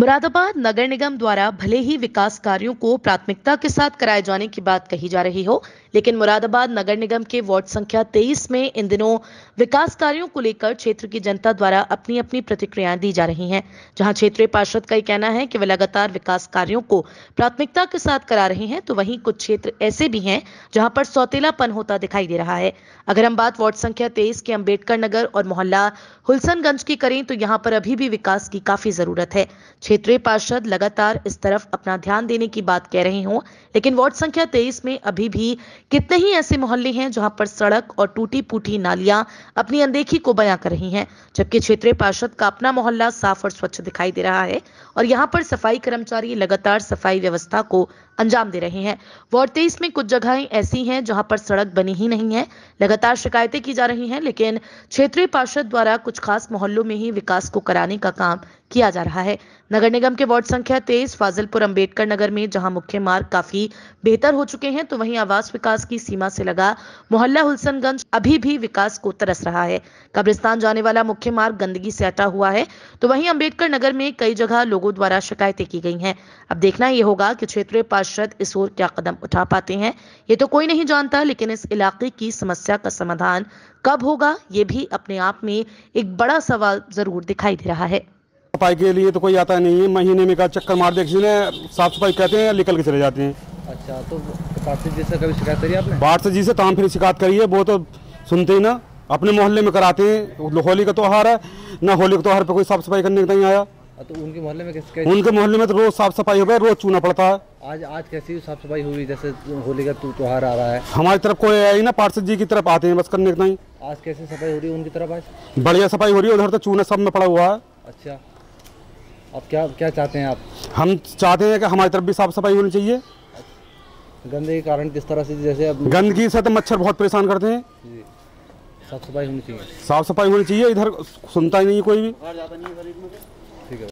मुरादाबाद नगर निगम द्वारा भले ही विकास कार्यों को प्राथमिकता के साथ कराए जाने की बात कही जा रही हो लेकिन मुरादाबाद नगर निगम के वार्ड संख्या 23 में इन दिनों विकास कार्यों को लेकर क्षेत्र की जनता द्वारा अपनी अपनी प्रतिक्रियाएं दी जा रही हैं जहां क्षेत्रीय पार्षद का कहना है कि वे लगातार विकास कार्यों को प्राथमिकता के साथ करा रहे हैं तो वहीं कुछ क्षेत्र ऐसे भी हैं जहां पर सौतेलापन होता दिखाई दे रहा है अगर हम बात वार्ड संख्या तेईस के अम्बेडकर नगर और मोहल्ला हुलसनगंज की करें तो यहाँ पर अभी भी विकास की काफी जरूरत है क्षेत्रीय पार्षद लगातार इस तरफ अपना ध्यान देने की बात कह रहे हो लेकिन वार्ड संख्या तेईस में अभी भी कितने ही ऐसे मोहल्ले हैं जहां पर सड़क और टूटी फूटी नालियां अपनी अनदेखी को बयां कर रही हैं जबकि क्षेत्रीय पार्षद का अपना मोहल्ला साफ और स्वच्छ दिखाई दे रहा है और यहाँ पर सफाई कर्मचारी लगातार सफाई व्यवस्था को अंजाम दे रहे हैं वार्ड तेईस में कुछ जगहें ऐसी हैं जहां पर सड़क बनी ही नहीं है लगातार शिकायतें की जा रही हैं लेकिन क्षेत्रीय पार्षद द्वारा कुछ खास मोहल्लों में ही विकास को कराने का काम किया जा रहा है नगर निगम के वार्ड संख्या तेईस फाजिलपुर अंबेडकर नगर में जहां मुख्य मार्ग काफी बेहतर हो चुके हैं तो वहीं आवास विकास की सीमा से लगा मोहल्ला हुलसनगंज अभी भी विकास को तरस रहा है कब्रिस्तान जाने वाला मुख्य मार्ग गंदगी से अटा हुआ है तो वहीं अम्बेडकर नगर में कई जगह लोगों द्वारा शिकायतें की गई हैं अब देखना यह होगा कि क्षेत्रीय पार्षद शायद इस ओर क्या कदम उठा पाते हैं ये तो कोई नहीं जानता लेकिन इस इलाके की समस्या का समाधान कब होगा ये भी अपने आप में एक बड़ा सवाल जरूर दिखाई दे रहा है सफाई के लिए तो कोई आता नहीं है महीने में का चक्कर मार दे किसी ने साफ सफाई कहते हैं निकल के चले जाते हैं अच्छा तो जी से कभी शिकायत करी आपने पार्षद जी से ताम फिर शिकायत करी है वो तो सुनते ही ना अपने मोहल्ले में कराते हैं तो होली का त्यौहार है ना होली के त्यौहार पर कोई साफ सफाई करने का नहीं आया हाँ, तो उनके मोहल्ले में कैसे उनके मोहल्ले में तो रोज साफ सफाई हो गया रोज चूना पड़ता है आज आज कैसी साफ सफाई हुई जैसे होली का तो त्योहार आ रहा है हमारी तरफ कोई आई ना पार्षद जी की तरफ आते हैं बस करने ही आज कैसे सफाई हो रही है उनकी तरफ आज बढ़िया सफाई हो रही है उधर तो चूना सब में पड़ा हुआ है अच्छा अब क्या क्या चाहते हैं आप हम चाहते हैं कि हमारी तरफ भी साफ सफाई होनी चाहिए गंदे के कारण किस तरह से जैसे अब गंदगी से तो मच्छर बहुत परेशान करते हैं साफ सफाई होनी चाहिए साफ सफाई होनी चाहिए इधर सुनता ही नहीं कोई भी ठीक है